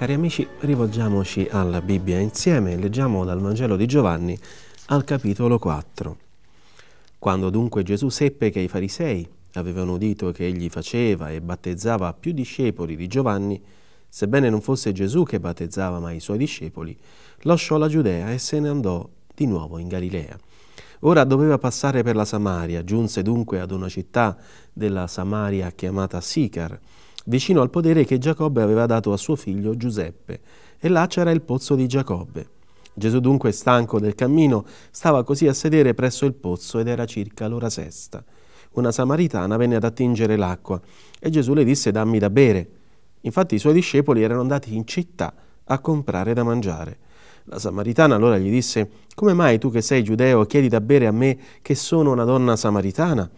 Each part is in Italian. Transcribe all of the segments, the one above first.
Cari amici, rivolgiamoci alla Bibbia insieme, e leggiamo dal Vangelo di Giovanni al capitolo 4. Quando dunque Gesù seppe che i farisei avevano udito che egli faceva e battezzava più discepoli di Giovanni, sebbene non fosse Gesù che battezzava ma i suoi discepoli, lasciò la Giudea e se ne andò di nuovo in Galilea. Ora doveva passare per la Samaria, giunse dunque ad una città della Samaria chiamata Sicar, vicino al podere che Giacobbe aveva dato a suo figlio Giuseppe, e là c'era il pozzo di Giacobbe. Gesù dunque, stanco del cammino, stava così a sedere presso il pozzo ed era circa l'ora sesta. Una samaritana venne ad attingere l'acqua e Gesù le disse dammi da bere. Infatti i suoi discepoli erano andati in città a comprare da mangiare. La samaritana allora gli disse Come mai tu che sei giudeo chiedi da bere a me che sono una donna samaritana?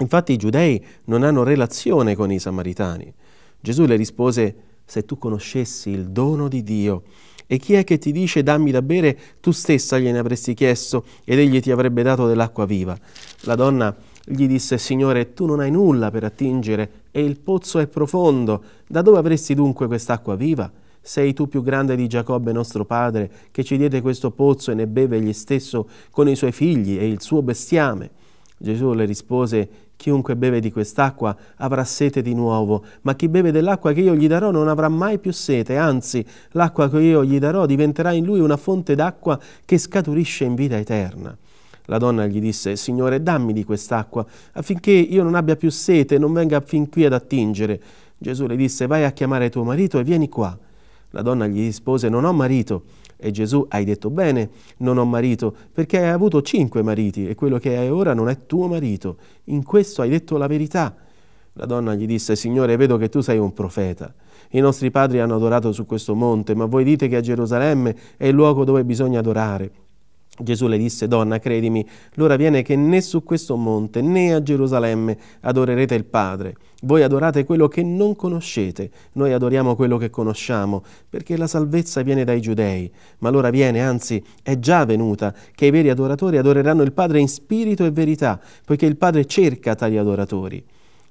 Infatti i giudei non hanno relazione con i samaritani. Gesù le rispose, se tu conoscessi il dono di Dio, e chi è che ti dice dammi da bere, tu stessa gliene avresti chiesto ed egli ti avrebbe dato dell'acqua viva. La donna gli disse, Signore, tu non hai nulla per attingere e il pozzo è profondo, da dove avresti dunque quest'acqua viva? Sei tu più grande di Giacobbe nostro padre, che ci diede questo pozzo e ne beve egli stesso con i suoi figli e il suo bestiame. Gesù le rispose, Chiunque beve di quest'acqua avrà sete di nuovo, ma chi beve dell'acqua che io gli darò non avrà mai più sete, anzi l'acqua che io gli darò diventerà in lui una fonte d'acqua che scaturisce in vita eterna. La donna gli disse, Signore, dammi di quest'acqua, affinché io non abbia più sete e non venga fin qui ad attingere. Gesù le disse, vai a chiamare tuo marito e vieni qua. La donna gli rispose, non ho marito. E Gesù hai detto bene, non ho marito, perché hai avuto cinque mariti e quello che hai ora non è tuo marito. In questo hai detto la verità. La donna gli disse, Signore, vedo che tu sei un profeta. I nostri padri hanno adorato su questo monte, ma voi dite che a Gerusalemme è il luogo dove bisogna adorare. Gesù le disse, donna, credimi, l'ora viene che né su questo monte né a Gerusalemme adorerete il Padre. Voi adorate quello che non conoscete, noi adoriamo quello che conosciamo, perché la salvezza viene dai giudei. Ma l'ora viene, anzi è già venuta, che i veri adoratori adoreranno il Padre in spirito e verità, poiché il Padre cerca tali adoratori.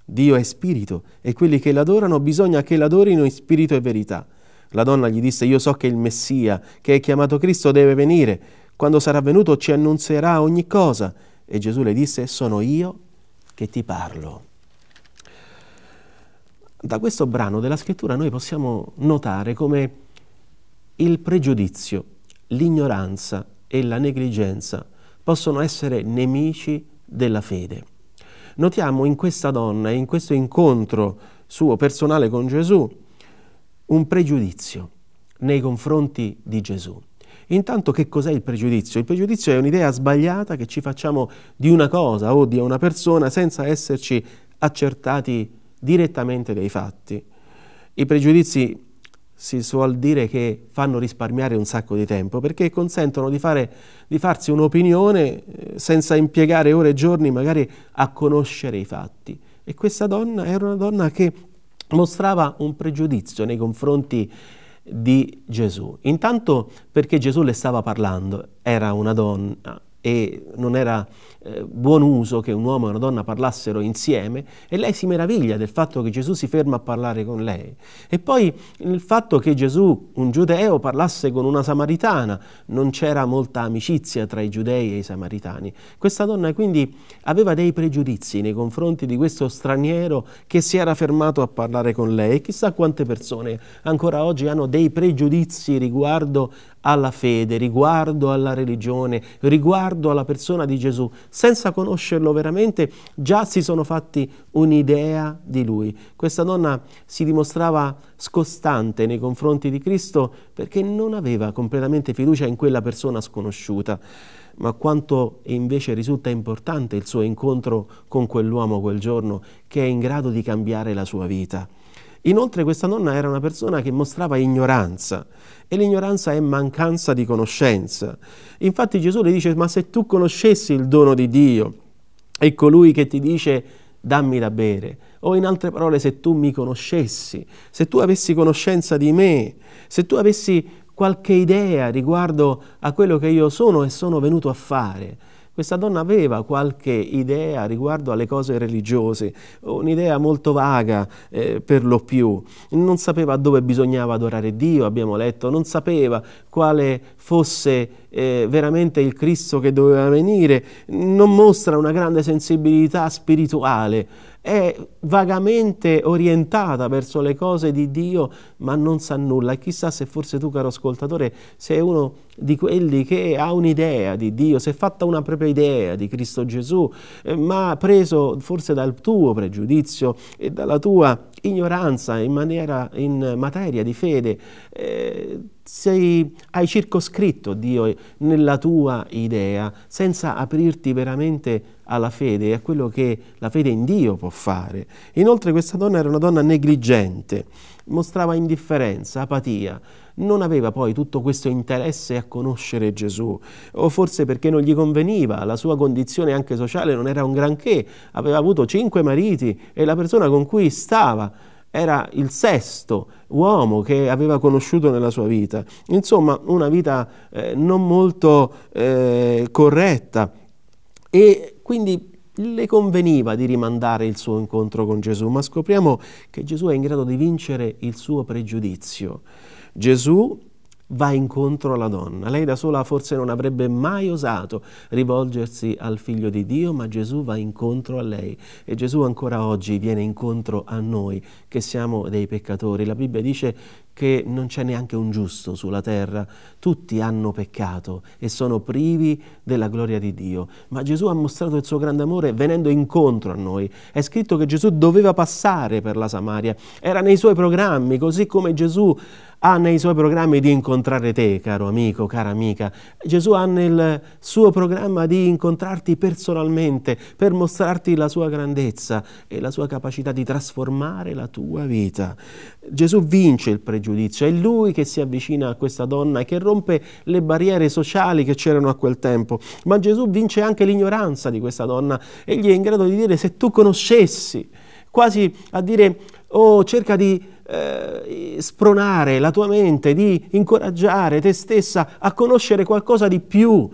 Dio è spirito e quelli che l'adorano bisogna che l'adorino in spirito e verità. La donna gli disse, io so che il Messia, che è chiamato Cristo, deve venire. Quando sarà venuto ci annunzierà ogni cosa. E Gesù le disse, sono io che ti parlo. Da questo brano della scrittura noi possiamo notare come il pregiudizio, l'ignoranza e la negligenza possono essere nemici della fede. Notiamo in questa donna e in questo incontro suo personale con Gesù un pregiudizio nei confronti di Gesù. Intanto che cos'è il pregiudizio? Il pregiudizio è un'idea sbagliata che ci facciamo di una cosa o di una persona senza esserci accertati direttamente dei fatti. I pregiudizi si suol dire che fanno risparmiare un sacco di tempo perché consentono di, fare, di farsi un'opinione eh, senza impiegare ore e giorni magari a conoscere i fatti. E questa donna era una donna che mostrava un pregiudizio nei confronti di Gesù. Intanto perché Gesù le stava parlando, era una donna, e non era eh, buon uso che un uomo e una donna parlassero insieme e lei si meraviglia del fatto che Gesù si ferma a parlare con lei. E poi il fatto che Gesù, un giudeo, parlasse con una samaritana, non c'era molta amicizia tra i giudei e i samaritani. Questa donna quindi aveva dei pregiudizi nei confronti di questo straniero che si era fermato a parlare con lei e chissà quante persone ancora oggi hanno dei pregiudizi riguardo alla fede, riguardo alla religione, riguardo alla persona di Gesù, senza conoscerlo veramente, già si sono fatti un'idea di lui. Questa donna si dimostrava scostante nei confronti di Cristo perché non aveva completamente fiducia in quella persona sconosciuta ma quanto invece risulta importante il suo incontro con quell'uomo quel giorno che è in grado di cambiare la sua vita. Inoltre questa nonna era una persona che mostrava ignoranza e l'ignoranza è mancanza di conoscenza. Infatti Gesù le dice ma se tu conoscessi il dono di Dio e colui che ti dice dammi da bere, o in altre parole se tu mi conoscessi, se tu avessi conoscenza di me, se tu avessi qualche idea riguardo a quello che io sono e sono venuto a fare, questa donna aveva qualche idea riguardo alle cose religiose, un'idea molto vaga eh, per lo più, non sapeva dove bisognava adorare Dio, abbiamo letto, non sapeva quale fosse eh, veramente il Cristo che doveva venire, non mostra una grande sensibilità spirituale, è vagamente orientata verso le cose di Dio, ma non sa nulla. E chissà se forse tu, caro ascoltatore, sei uno di quelli che ha un'idea di Dio, si è fatta una propria idea di Cristo Gesù, eh, ma preso forse dal tuo pregiudizio e dalla tua ignoranza in, maniera, in materia di fede, eh, sei, hai circoscritto Dio nella tua idea senza aprirti veramente alla fede e a quello che la fede in Dio può fare. Inoltre questa donna era una donna negligente, mostrava indifferenza, apatia, non aveva poi tutto questo interesse a conoscere Gesù, o forse perché non gli conveniva, la sua condizione anche sociale non era un granché, aveva avuto cinque mariti e la persona con cui stava era il sesto uomo che aveva conosciuto nella sua vita. Insomma, una vita eh, non molto eh, corretta e quindi le conveniva di rimandare il suo incontro con Gesù, ma scopriamo che Gesù è in grado di vincere il suo pregiudizio. Gesù va incontro alla donna. Lei da sola forse non avrebbe mai osato rivolgersi al figlio di Dio, ma Gesù va incontro a lei e Gesù ancora oggi viene incontro a noi che siamo dei peccatori. La Bibbia dice che non c'è neanche un giusto sulla terra, tutti hanno peccato e sono privi della gloria di Dio. Ma Gesù ha mostrato il suo grande amore venendo incontro a noi. È scritto che Gesù doveva passare per la Samaria, era nei suoi programmi, così come Gesù ha nei suoi programmi di incontrare te, caro amico, cara amica. Gesù ha nel suo programma di incontrarti personalmente per mostrarti la sua grandezza e la sua capacità di trasformare la tua vita. Gesù vince il pregiudizio giudizio. È lui che si avvicina a questa donna e che rompe le barriere sociali che c'erano a quel tempo. Ma Gesù vince anche l'ignoranza di questa donna. Egli è in grado di dire se tu conoscessi, quasi a dire oh cerca di eh, spronare la tua mente, di incoraggiare te stessa a conoscere qualcosa di più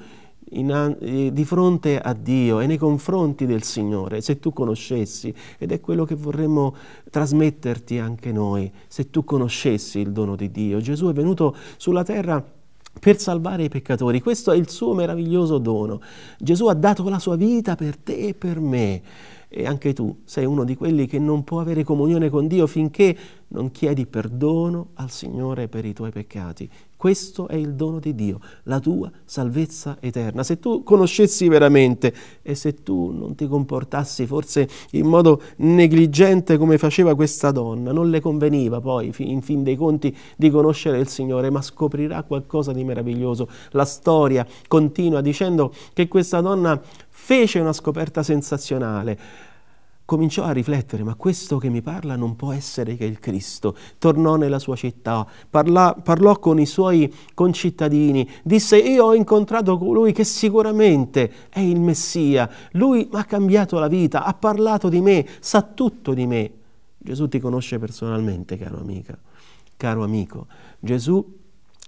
in, eh, di fronte a Dio e nei confronti del Signore, se tu conoscessi, ed è quello che vorremmo trasmetterti anche noi, se tu conoscessi il dono di Dio. Gesù è venuto sulla terra per salvare i peccatori. Questo è il suo meraviglioso dono. Gesù ha dato la sua vita per te e per me. E anche tu sei uno di quelli che non può avere comunione con Dio finché non chiedi perdono al Signore per i tuoi peccati. Questo è il dono di Dio, la tua salvezza eterna. Se tu conoscessi veramente e se tu non ti comportassi forse in modo negligente come faceva questa donna, non le conveniva poi in fin dei conti di conoscere il Signore, ma scoprirà qualcosa di meraviglioso. La storia continua dicendo che questa donna fece una scoperta sensazionale cominciò a riflettere, ma questo che mi parla non può essere che il Cristo. Tornò nella sua città, parlà, parlò con i suoi concittadini, disse io ho incontrato colui che sicuramente è il Messia, lui mi ha cambiato la vita, ha parlato di me, sa tutto di me. Gesù ti conosce personalmente, caro amica, caro amico. Gesù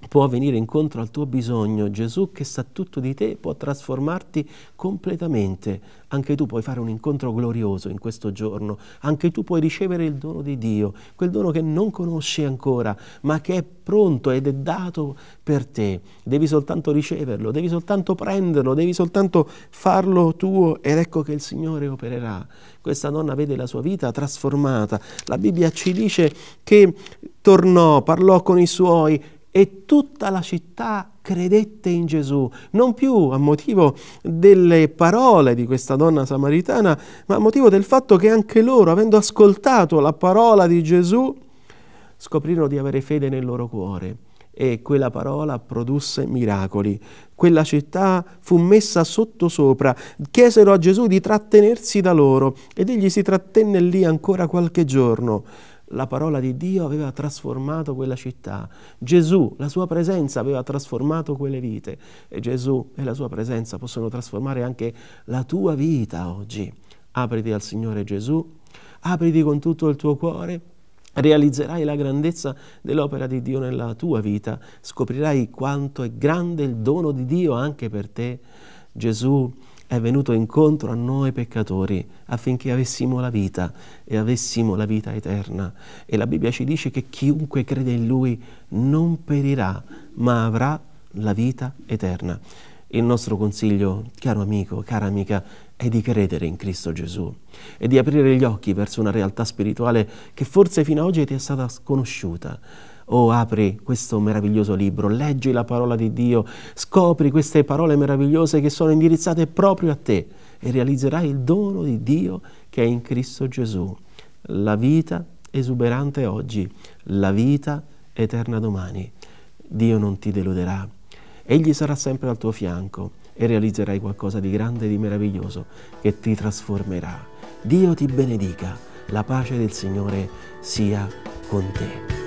può venire incontro al tuo bisogno. Gesù che sa tutto di te può trasformarti completamente. Anche tu puoi fare un incontro glorioso in questo giorno. Anche tu puoi ricevere il dono di Dio, quel dono che non conosci ancora, ma che è pronto ed è dato per te. Devi soltanto riceverlo, devi soltanto prenderlo, devi soltanto farlo tuo ed ecco che il Signore opererà. Questa donna vede la sua vita trasformata. La Bibbia ci dice che tornò, parlò con i suoi e tutta la città credette in Gesù, non più a motivo delle parole di questa donna samaritana, ma a motivo del fatto che anche loro, avendo ascoltato la parola di Gesù, scoprirono di avere fede nel loro cuore e quella parola produsse miracoli. Quella città fu messa sottosopra, chiesero a Gesù di trattenersi da loro ed egli si trattenne lì ancora qualche giorno la parola di Dio aveva trasformato quella città, Gesù, la sua presenza aveva trasformato quelle vite e Gesù e la sua presenza possono trasformare anche la tua vita oggi. Apriti al Signore Gesù, apriti con tutto il tuo cuore, realizzerai la grandezza dell'opera di Dio nella tua vita, scoprirai quanto è grande il dono di Dio anche per te. Gesù è venuto incontro a noi peccatori affinché avessimo la vita e avessimo la vita eterna. E la Bibbia ci dice che chiunque crede in Lui non perirà, ma avrà la vita eterna. Il nostro consiglio, caro amico, cara amica, è di credere in Cristo Gesù e di aprire gli occhi verso una realtà spirituale che forse fino ad oggi ti è stata sconosciuta Oh, apri questo meraviglioso libro, leggi la parola di Dio, scopri queste parole meravigliose che sono indirizzate proprio a te e realizzerai il dono di Dio che è in Cristo Gesù. La vita esuberante oggi, la vita eterna domani. Dio non ti deluderà. Egli sarà sempre al tuo fianco e realizzerai qualcosa di grande e di meraviglioso che ti trasformerà. Dio ti benedica, la pace del Signore sia con te.